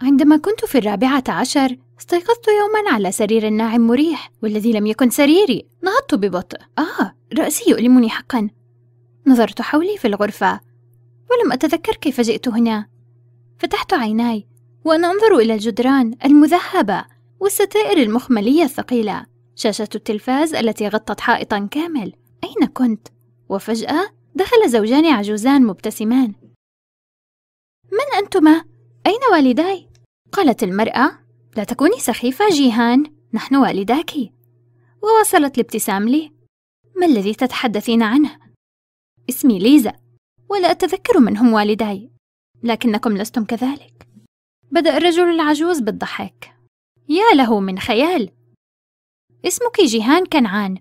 عندما كنت في الرابعة عشر استيقظت يوما على سرير ناعم مريح والذي لم يكن سريري نهضت ببطء آه رأسي يؤلمني حقا نظرت حولي في الغرفة ولم أتذكر كيف جئت هنا فتحت عيناي وأنا أنظر إلى الجدران المذهبة والستائر المخملية الثقيلة شاشة التلفاز التي غطت حائطا كامل أين كنت؟ وفجأة دخل زوجان عجوزان مبتسمان من أنتما؟ أين والداي؟ قالت المرأة لا تكوني سخيفة جيهان نحن والداك ووصلت الابتسام لي ما الذي تتحدثين عنه؟ اسمي ليزا ولا أتذكر من هم والداي لكنكم لستم كذلك بدأ الرجل العجوز بالضحك يا له من خيال اسمك جيهان كنعان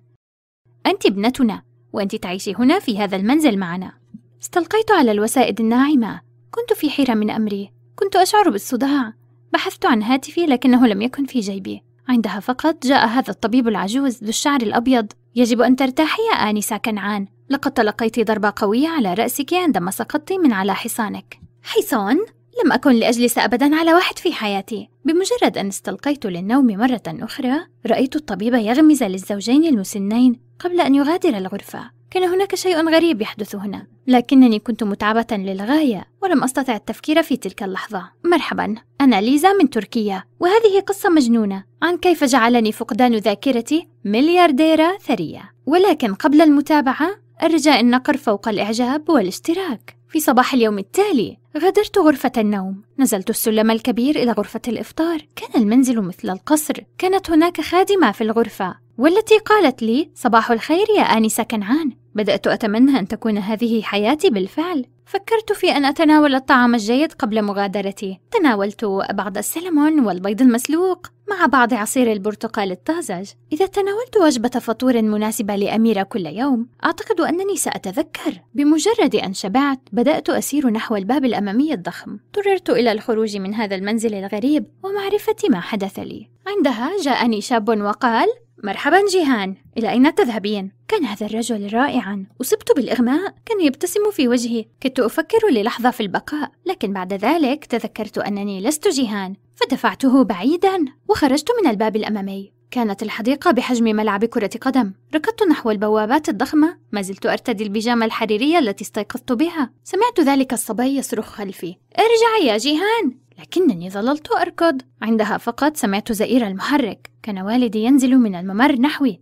أنت ابنتنا وأنت تعيشي هنا في هذا المنزل معنا استلقيت على الوسائد الناعمة كنت في حيرة من أمري كنت أشعر بالصداع بحثت عن هاتفي لكنه لم يكن في جيبي عندها فقط جاء هذا الطبيب العجوز ذو الشعر الأبيض يجب أن ترتاحي يا آنسة كنعان لقد تلقيت ضربة قوية على رأسك عندما سقطت من على حصانك حصان؟ لم أكن لأجلس أبدا على واحد في حياتي بمجرد أن استلقيت للنوم مرة أخرى رأيت الطبيب يغمز للزوجين المسنين قبل أن يغادر الغرفة كان هناك شيء غريب يحدث هنا لكنني كنت متعبة للغاية ولم أستطع التفكير في تلك اللحظة مرحبا أنا ليزا من تركيا وهذه قصة مجنونة عن كيف جعلني فقدان ذاكرتي مليارديرة ثرية ولكن قبل المتابعة الرجاء النقر فوق الإعجاب والاشتراك في صباح اليوم التالي غادرت غرفة النوم نزلت السلم الكبير إلى غرفة الإفطار كان المنزل مثل القصر كانت هناك خادمة في الغرفة والتي قالت لي صباح الخير يا آنسة كنعان بدأت أتمنى أن تكون هذه حياتي بالفعل فكرت في أن أتناول الطعام الجيد قبل مغادرتي تناولت بعض السلمون والبيض المسلوق مع بعض عصير البرتقال الطازج إذا تناولت وجبة فطور مناسبة لأميرة كل يوم أعتقد أنني سأتذكر بمجرد أن شبعت بدأت أسير نحو الباب الأمامي الضخم اضطررت إلى الخروج من هذا المنزل الغريب ومعرفة ما حدث لي عندها جاءني شاب وقال مرحبا جيهان إلى أين تذهبين؟ كان هذا الرجل رائعا أصبت بالإغماء كان يبتسم في وجهي كنت أفكر للحظة في البقاء لكن بعد ذلك تذكرت أنني لست جيهان فدفعته بعيدا وخرجت من الباب الأمامي كانت الحديقة بحجم ملعب كرة قدم ركضت نحو البوابات الضخمة ما زلت أرتدي البيجامة الحريرية التي استيقظت بها سمعت ذلك الصبي يصرخ خلفي ارجعي يا جيهان لكنني ظللت أركض عندها فقط سمعت زئير المحرك كان والدي ينزل من الممر نحوي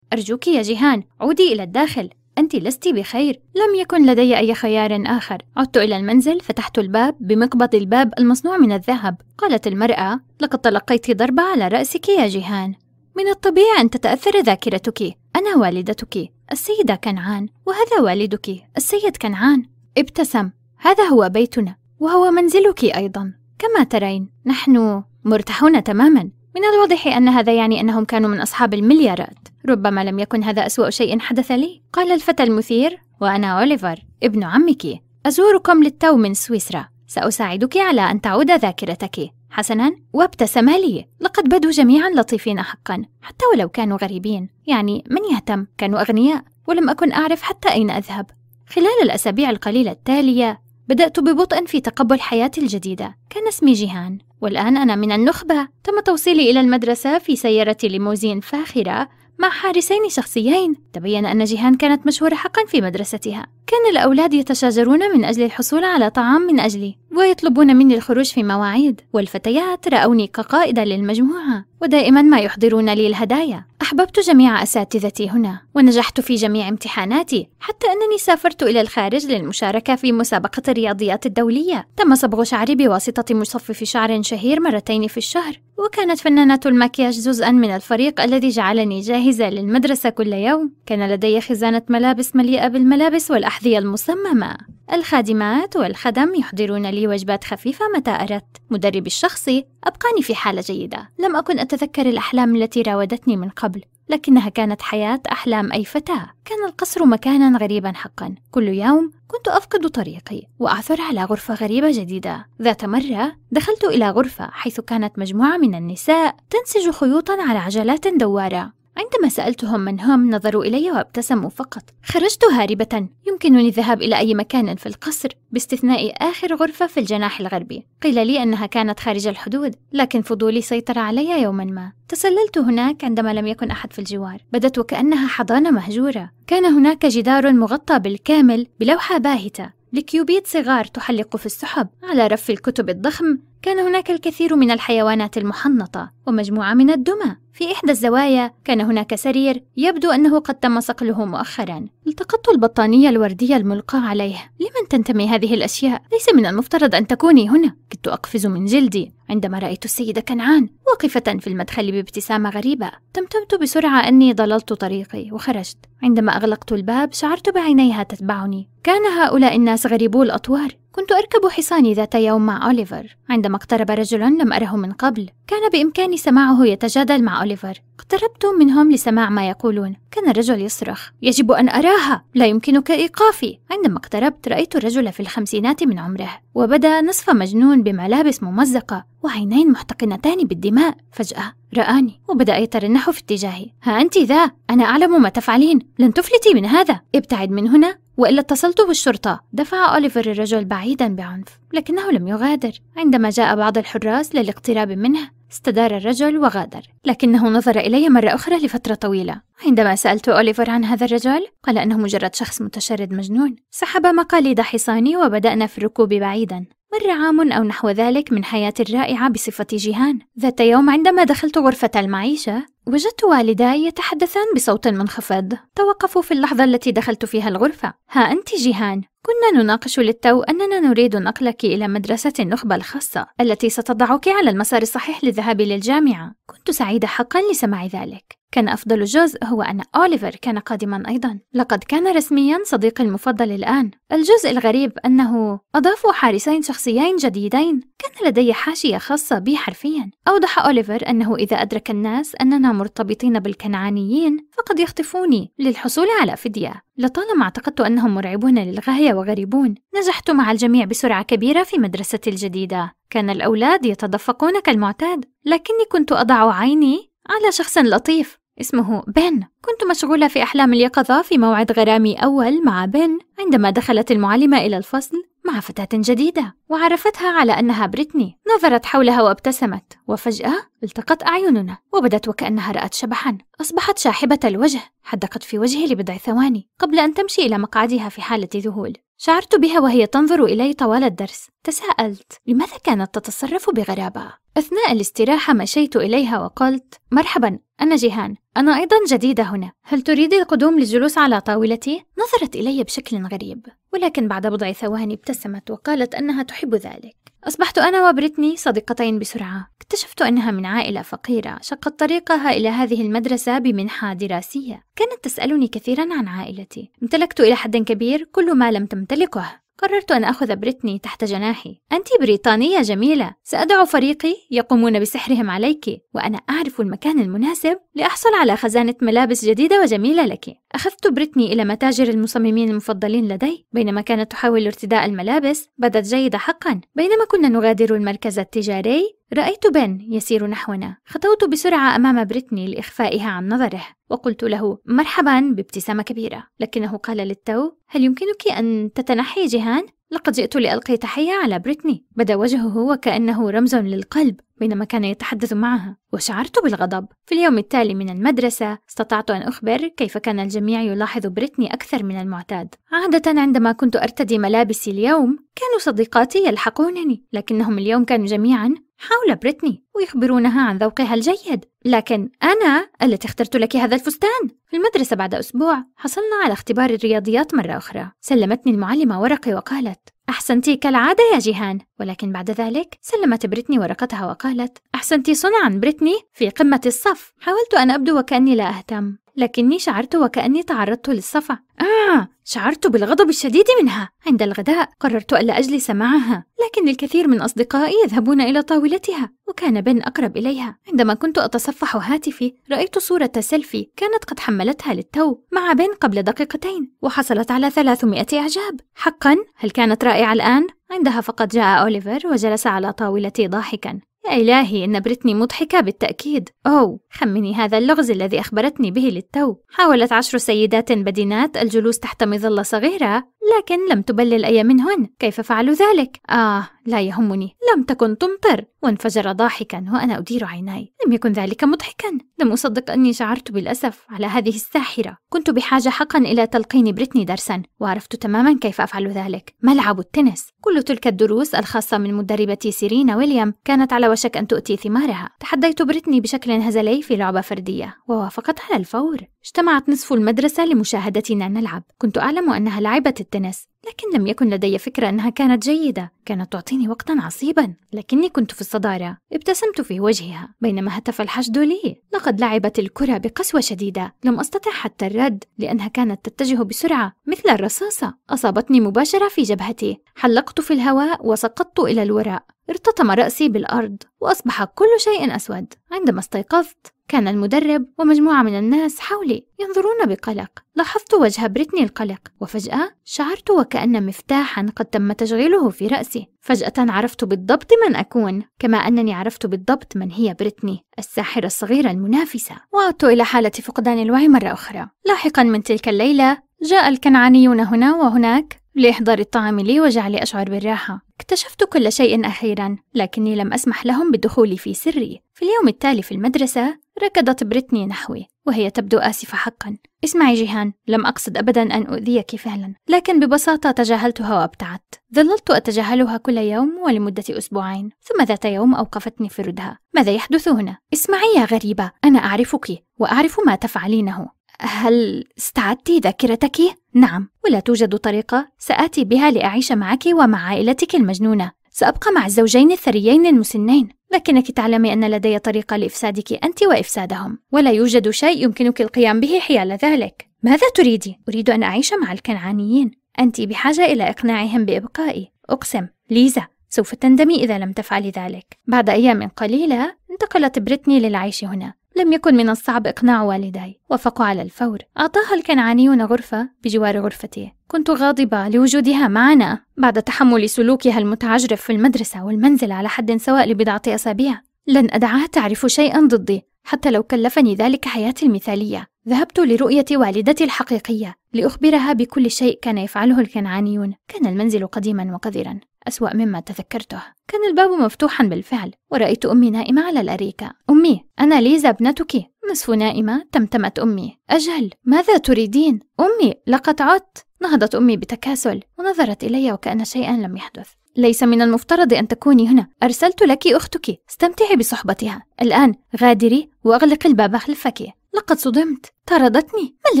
أرجوك يا جيهان عودي إلى الداخل أنت لست بخير لم يكن لدي أي خيار آخر عدت إلى المنزل فتحت الباب بمقبض الباب المصنوع من الذهب قالت المرأة لقد تلقيت ضربة على رأسك يا جيهان من الطبيعي أن تتأثر ذاكرتك أنا والدتك السيدة كنعان وهذا والدك السيد كنعان ابتسم هذا هو بيتنا وهو منزلك أيضا كما ترين نحن مرتاحون تماما من الواضح أن هذا يعني أنهم كانوا من أصحاب المليارات ربما لم يكن هذا أسوأ شيء حدث لي قال الفتى المثير وأنا أوليفر ابن عمك أزوركم للتو من سويسرا سأساعدك على أن تعود ذاكرتك حسنا وابتسم لي لقد بدوا جميعا لطيفين حقا حتى ولو كانوا غريبين يعني من يهتم كانوا أغنياء ولم أكن أعرف حتى أين أذهب خلال الأسابيع القليلة التالية بدأت ببطء في تقبل حياتي الجديدة كان اسمي جيهان والآن أنا من النخبة تم توصيلي إلى المدرسة في سيارة ليموزين فاخرة مع حارسين شخصيين تبين أن جيهان كانت مشهورة حقا في مدرستها كان الأولاد يتشاجرون من أجل الحصول على طعام من أجلي ويطلبون مني الخروج في مواعيد والفتيات رأوني كقائدة للمجموعة ودائما ما يحضرون لي الهدايا أحببت جميع أساتذتي هنا ونجحت في جميع امتحاناتي حتى أنني سافرت إلى الخارج للمشاركة في مسابقة الرياضيات الدولية تم صبغ شعري بواسطة مصفف شعر شهير مرتين في الشهر وكانت فنانة المكياج جزءا من الفريق الذي جعلني جاهزة للمدرسة كل يوم كان لدي خزانة ملابس مليئة بالملابس والأحذية المصممة الخادمات والخدم يحضرون لي وجبات خفيفة متى أردت مدربي الشخصي أبقاني في حالة جيدة لم أكن أتذكر الأحلام التي راودتني من قبل لكنها كانت حياة أحلام أي فتاة كان القصر مكانا غريبا حقا كل يوم كنت أفقد طريقي وأعثر على غرفة غريبة جديدة ذات مرة دخلت إلى غرفة حيث كانت مجموعة من النساء تنسج خيوطا على عجلات دوارة عندما سألتهم من هم نظروا إلي وابتسموا فقط خرجت هاربة يمكنني الذهاب إلى أي مكان في القصر باستثناء آخر غرفة في الجناح الغربي قيل لي أنها كانت خارج الحدود لكن فضولي سيطر علي يوما ما تسللت هناك عندما لم يكن أحد في الجوار بدت وكأنها حضانة مهجورة كان هناك جدار مغطى بالكامل بلوحة باهتة لكيوبيت صغار تحلق في السحب على رف الكتب الضخم كان هناك الكثير من الحيوانات المحنطة ومجموعة من الدمى في إحدى الزوايا كان هناك سرير يبدو أنه قد تم صقله مؤخرا التقطت البطانية الوردية الملقاة عليه لمن تنتمي هذه الأشياء؟ ليس من المفترض أن تكوني هنا كنت أقفز من جلدي عندما رأيت السيدة كنعان واقفة في المدخل بابتسامة غريبة تمتمت بسرعة أني ضللت طريقي وخرجت عندما أغلقت الباب شعرت بعينيها تتبعني كان هؤلاء الناس غريبو الأطوار كنت أركب حصاني ذات يوم مع أوليفر عندما اقترب رجل لم أره من قبل كان بإمكاني سماعه يتجادل مع أوليفر اقتربت منهم لسماع ما يقولون كان الرجل يصرخ يجب أن أراها لا يمكنك إيقافي عندما اقتربت رأيت الرجل في الخمسينات من عمره وبدا نصف مجنون بملابس ممزقة وعينين محتقنتان بالدماء فجأة رآني وبدأ يترنح في اتجاهي ها أنت ذا أنا أعلم ما تفعلين لن تفلتي من هذا ابتعد من هنا وإلا اتصلت بالشرطة دفع أوليفر الرجل بعيدا بعنف لكنه لم يغادر عندما جاء بعض الحراس للاقتراب منه استدار الرجل وغادر لكنه نظر إلي مرة أخرى لفترة طويلة عندما سألت أوليفر عن هذا الرجل قال أنه مجرد شخص متشرد مجنون سحب مقاليد حصاني وبدأنا في الركوب بعيدا مر عام أو نحو ذلك من حياتي الرائعة بصفة جيهان ذات يوم عندما دخلت غرفة المعيشة وجدت والداي يتحدثان بصوت منخفض توقفوا في اللحظة التي دخلت فيها الغرفة ها أنت جيهان كنا نناقش للتو أننا نريد نقلك إلى مدرسة النخبة الخاصة التي ستضعك على المسار الصحيح للذهاب للجامعة كنت سعيدة حقا لسماع ذلك كان أفضل جزء هو أن أوليفر كان قادما أيضا لقد كان رسميا صديقي المفضل الآن الجزء الغريب أنه أضافوا حارسين شخصيين جديدين كان لدي حاشية خاصة بي حرفيا أوضح أوليفر أنه إذا أدرك الناس أننا مرتبطين بالكنعانيين فقد يخطفوني للحصول على فدية لطالما اعتقدت أنهم مرعبون للغاية وغريبون نجحت مع الجميع بسرعة كبيرة في مدرستي الجديدة كان الأولاد يتدفقون كالمعتاد لكني كنت أضع عيني على شخص لطيف اسمه بن كنت مشغولة في أحلام اليقظة في موعد غرامي أول مع بن عندما دخلت المعلمة إلى الفصل مع فتاة جديدة وعرفتها على أنها بريتني نظرت حولها وابتسمت وفجأة التقت أعيننا وبدت وكأنها رأت شبحا أصبحت شاحبة الوجه حدقت في وجهي لبضع ثواني قبل أن تمشي إلى مقعدها في حالة ذهول شعرت بها وهي تنظر إلي طوال الدرس تساءلت لماذا كانت تتصرف بغرابة أثناء الاستراحة مشيت إليها وقلت مرحبا أنا جيهان أنا أيضا جديدة هنا هل تريد القدوم للجلوس على طاولتي؟ نظرت إلي بشكل غريب ولكن بعد بضع ثواني ابتسمت وقالت أنها تحب ذلك أصبحت أنا وبريتني صديقتين بسرعة اكتشفت أنها من عائلة فقيرة شقت طريقها إلى هذه المدرسة بمنحة دراسية كانت تسألني كثيرا عن عائلتي امتلكت إلى حد كبير كل ما لم تمتلكه قررت أن أخذ بريتني تحت جناحي أنت بريطانية جميلة سأدعو فريقي يقومون بسحرهم عليك وأنا أعرف المكان المناسب لأحصل على خزانة ملابس جديدة وجميلة لك أخذت بريتني إلى متاجر المصممين المفضلين لدي بينما كانت تحاول ارتداء الملابس بدت جيدة حقا بينما كنا نغادر المركز التجاري رأيت بن يسير نحونا خطوت بسرعة أمام بريتني لإخفائها عن نظره وقلت له مرحبا بابتسامة كبيرة لكنه قال للتو هل يمكنك أن تتنحي جيهان؟ لقد جئت لألقي تحية على بريتني بدا وجهه وكأنه رمز للقلب بينما كان يتحدث معها وشعرت بالغضب في اليوم التالي من المدرسة استطعت أن أخبر كيف كان الجميع يلاحظ بريتني أكثر من المعتاد عادة عندما كنت أرتدي ملابسي اليوم كانوا صديقاتي يلحقونني لكنهم اليوم كانوا جميعا حول بريتني ويخبرونها عن ذوقها الجيد لكن أنا التي اخترت لك هذا الفستان في المدرسة بعد أسبوع حصلنا على اختبار الرياضيات مرة أخرى سلمتني المعلمة ورقي وقالت أحسنت كالعادة يا جيهان ولكن بعد ذلك سلمت بريتني ورقتها وقالت أحسنت صنعا بريتني في قمة الصف حاولت أن أبدو وكأني لا أهتم لكني شعرت وكأني تعرضت للصفع آه شعرت بالغضب الشديد منها عند الغداء قررت ألا أجلس معها لكن الكثير من أصدقائي يذهبون إلى طاولتها وكان بن أقرب إليها عندما كنت أتصفح هاتفي رأيت صورة سيلفي كانت قد حملتها للتو مع بن قبل دقيقتين وحصلت على 300 إعجاب حقا هل كانت رائعة الآن؟ عندها فقط جاء أوليفر وجلس على طاولتي ضاحكا يا إلهي إن بريتني مضحكة بالتأكيد أو خمني هذا اللغز الذي أخبرتني به للتو حاولت عشر سيدات بدينات الجلوس تحت مظلة صغيرة لكن لم تبلل أي منهن كيف فعلوا ذلك؟ آه لا يهمني لم تكن تمطر وانفجر ضاحكا وأنا أدير عيناي لم يكن ذلك مضحكا لم أصدق أني شعرت بالأسف على هذه الساحرة كنت بحاجة حقا إلى تلقين بريتني درسا وعرفت تماما كيف أفعل ذلك ملعب التنس كل تلك الدروس الخاصة من مدربة سيرينا ويليام كانت على وشك أن تؤتي ثمارها تحديت بريتني بشكل هزلي في لعبة فردية ووافقت على الفور اجتمعت نصف المدرسة لمشاهدتنا نلعب كنت أعلم أنها لعبة التنس لكن لم يكن لدي فكرة أنها كانت جيدة كانت تعطيني وقتا عصيبا لكني كنت في الصدارة ابتسمت في وجهها بينما هتف الحشد لي لقد لعبت الكرة بقسوة شديدة لم أستطع حتى الرد لأنها كانت تتجه بسرعة مثل الرصاصة أصابتني مباشرة في جبهتي حلقت في الهواء وسقطت إلى الوراء ارتطم رأسي بالأرض وأصبح كل شيء أسود عندما استيقظت كان المدرب ومجموعة من الناس حولي ينظرون بقلق لاحظت وجه بريتني القلق وفجأة شعرت وكأن مفتاحا قد تم تشغيله في رأسي فجأة عرفت بالضبط من أكون كما أنني عرفت بالضبط من هي بريتني الساحرة الصغيرة المنافسة وعدت إلى حالة فقدان الوعي مرة أخرى لاحقا من تلك الليلة جاء الكنعانيون هنا وهناك لإحضار الطعام لي وجعلي أشعر بالراحة اكتشفت كل شيء أخيرا لكني لم أسمح لهم بدخولي في سري في اليوم التالي في المدرسة ركضت بريتني نحوي وهي تبدو آسفة حقا اسمعي جيهان لم أقصد أبدا أن أؤذيك فعلا لكن ببساطة تجاهلتها وأبتعدت ظللت أتجاهلها كل يوم ولمدة أسبوعين ثم ذات يوم أوقفتني في ردها ماذا يحدث هنا؟ اسمعي يا غريبة أنا أعرفك وأعرف ما تفعلينه هل استعدت ذاكرتك؟ نعم ولا توجد طريقة سآتي بها لأعيش معك ومع عائلتك المجنونة سأبقى مع الزوجين الثريين المسنين لكنك تعلمي أن لدي طريقة لإفسادك أنت وإفسادهم ولا يوجد شيء يمكنك القيام به حيال ذلك ماذا تريدي؟ أريد أن أعيش مع الكنعانيين أنت بحاجة إلى إقناعهم بإبقائي أقسم ليزا سوف تندمي إذا لم تفعلي ذلك بعد أيام قليلة انتقلت بريتني للعيش هنا لم يكن من الصعب إقناع والداي وافقوا على الفور أعطاها الكنعانيون غرفة بجوار غرفتي كنت غاضبة لوجودها معنا بعد تحمل سلوكها المتعجرف في المدرسة والمنزل على حد سواء لبضعة أسابيع لن أدعها تعرف شيئا ضدي حتى لو كلفني ذلك حياتي المثالية ذهبت لرؤية والدتي الحقيقية لأخبرها بكل شيء كان يفعله الكنعانيون كان المنزل قديما وقذرا أسوأ مما تذكرته كان الباب مفتوحا بالفعل ورأيت أمي نائمة على الأريكة أمي أنا ليزا ابنتك نصف نائمة تمتمت أمي أجل ماذا تريدين؟ أمي لقد عدت نهضت أمي بتكاسل ونظرت إلي وكأن شيئا لم يحدث ليس من المفترض أن تكوني هنا أرسلت لك أختك استمتعي بصحبتها الآن غادري وأغلقي الباب خلفك لقد صدمت طردتني ما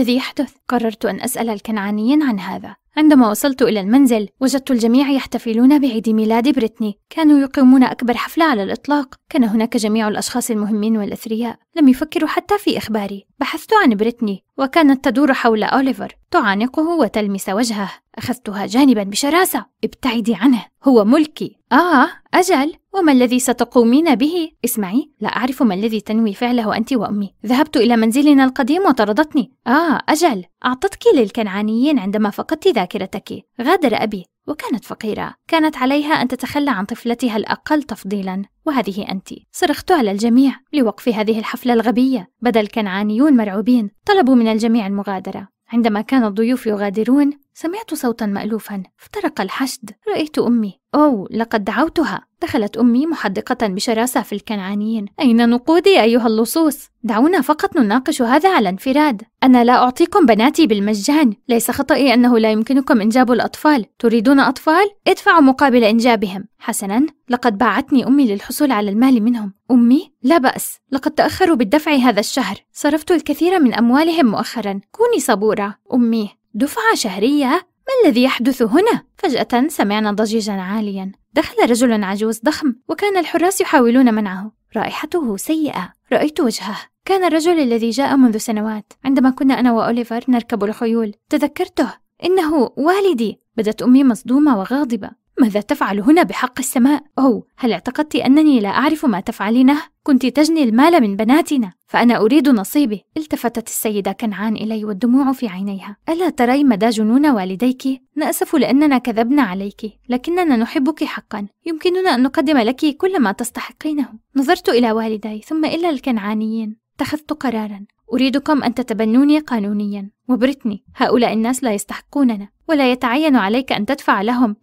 الذي يحدث قررت ان اسال الكنعانيين عن هذا عندما وصلت إلى المنزل وجدت الجميع يحتفلون بعيد ميلاد بريتني كانوا يقيمون أكبر حفلة على الإطلاق كان هناك جميع الأشخاص المهمين والأثرياء لم يفكروا حتى في إخباري بحثت عن بريتني وكانت تدور حول أوليفر تعانقه وتلمس وجهه أخذتها جانبا بشراسة ابتعدي عنه هو ملكي آه أجل وما الذي ستقومين به؟ اسمعي لا أعرف ما الذي تنوي فعله أنت وأمي ذهبت إلى منزلنا القديم طردتني آه أجل أعطتك للكنعانيين عندما فقدت ذاكرتك غادر أبي وكانت فقيرة كانت عليها أن تتخلى عن طفلتها الأقل تفضيلا وهذه أنت صرخت على الجميع لوقف هذه الحفلة الغبية بدا الكنعانيون مرعوبين طلبوا من الجميع المغادرة عندما كان الضيوف يغادرون سمعت صوتا مألوفا افترق الحشد رأيت أمي أوه لقد دعوتها دخلت أمي محدقة بشراسة في الكنعانيين أين نقودي أيها اللصوص؟ دعونا فقط نناقش هذا على انفراد أنا لا أعطيكم بناتي بالمجان ليس خطأي أنه لا يمكنكم إنجاب الأطفال تريدون أطفال؟ ادفعوا مقابل إنجابهم حسنا لقد باعتني أمي للحصول على المال منهم أمي؟ لا بأس لقد تأخروا بالدفع هذا الشهر صرفت الكثير من أموالهم مؤخرا كوني صبورة أمي دفعة شهرية ما الذي يحدث هنا؟ فجأة سمعنا ضجيجا عاليا دخل رجل عجوز ضخم وكان الحراس يحاولون منعه رائحته سيئة رأيت وجهه كان الرجل الذي جاء منذ سنوات عندما كنا أنا وأوليفر نركب الخيول تذكرته إنه والدي بدت أمي مصدومة وغاضبة ماذا تفعل هنا بحق السماء؟ أوه، هل اعتقدت أنني لا أعرف ما تفعلينه؟ كنت تجني المال من بناتنا، فأنا أريد نصيبي. التفتت السيدة كنعان إلي والدموع في عينيها. ألا ترين مدى جنون والديك؟ نأسف لأننا كذبنا عليك، لكننا نحبك حقا. يمكننا أن نقدم لك كل ما تستحقينه. نظرت إلى والدي ثم إلى الكنعانيين. اتخذت قرارا أريدكم أن تتبنوني قانونيا وبرتني هؤلاء الناس لا يستحقوننا ولا يتعين عليك أن تدفع لهم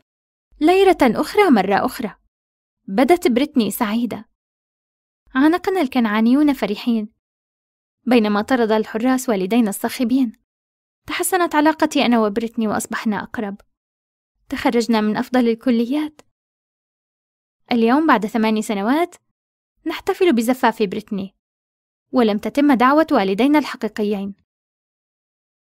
ليرة أخرى مرة أخرى بدت بريتني سعيدة عانقنا الكنعانيون فرحين بينما طرد الحراس والدينا الصاخبين تحسنت علاقتي أنا وبريتني وأصبحنا أقرب تخرجنا من أفضل الكليات اليوم بعد ثماني سنوات نحتفل بزفاف بريتني ولم تتم دعوة والدينا الحقيقيين